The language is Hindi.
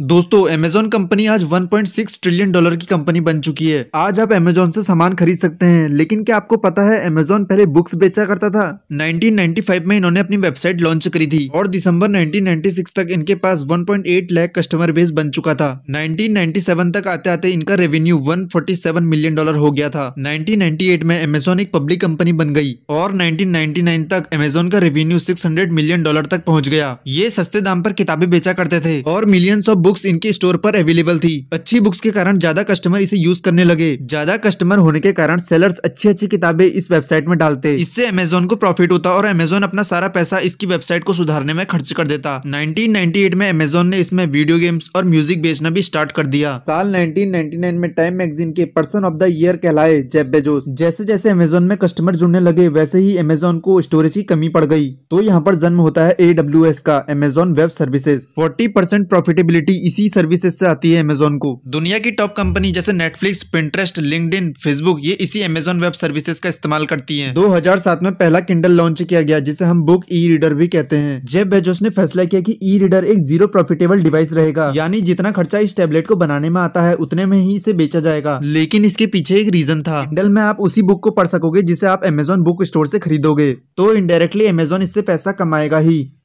दोस्तों अमेजोन कंपनी आज 1.6 ट्रिलियन डॉलर की कंपनी बन चुकी है आज आप अमेजोन से सामान खरीद सकते हैं लेकिन क्या आपको पता है अमेजोन पहले बुक्स बेचा करता था 1995 में इन्होंने अपनी वेबसाइट लॉन्च करी थी और दिसंबर 1996 तक इनके पास 1.8 लाख कस्टमर बेस बन चुका था 1997 तक आते आते इनका रेवेन्यू वन मिलियन डॉलर हो गया था नाइनटीन में अमेजोन एक पब्लिक कंपनी बन गई और नाइनटीन तक अमेजोन का रेवेन्यू सिक्स मिलियन डॉलर तक पहुँच गया ये सस्ते दाम पर किताबें बेचा करते थे और मिलियन ऑफ बुक्स इनके स्टोर पर अवेलेबल थी अच्छी बुक्स के कारण ज्यादा कस्टमर इसे यूज करने लगे ज्यादा कस्टमर होने के कारण सेलर्स अच्छी अच्छी किताबें इस वेबसाइट में डालते इससे अमेजोन को प्रॉफिट होता और अमेजोन अपना सारा पैसा इसकी वेबसाइट को सुधारने में खर्च कर देता नाइनटीन में अमेजोन ने इसमें वीडियो गेम्स और म्यूजिक बेचना भी स्टार्ट कर दिया साल नाइनटीन में टाइम मैगजीन के पर्सन ऑफ द ईयर कहलाए जेब बेजोस जैसे जैसे अमेजोन में कस्टमर जुड़ने लगे वैसे ही अमेजोन को स्टोरेज की कमी पड़ गई तो यहाँ पर जन्म होता है ए का Amazon web services forty percent profitability इसी सर्विसेज से आती है अमेजोन को दुनिया की टॉप कंपनी जैसे नेटफ्लिक्स पिंट्रेस्ट लिंकड फेसबुक ये इसी अमेजोन वेब सर्विसेज का इस्तेमाल करती है दो में पहला किंडल लॉन्च किया गया जिसे हम बुक ई रीडर भी कहते हैं जेब बेजोस ने फैसला किया की ई रीडर एक जीरो प्रॉफिटेबल डिवाइस रहेगा यानी जितना खर्चा इस टेबलेट को बनाने में आता है उतने में ही इसे बेचा जाएगा लेकिन इसके पीछे एक रीजन था किंडल में आप उसी बुक को पढ़ सकोगे जिसे आप अमेजोन बुक स्टोर से खरीदोगे तो इनडायरेक्टली अमेजोन इससे पैसा कमाएगा ही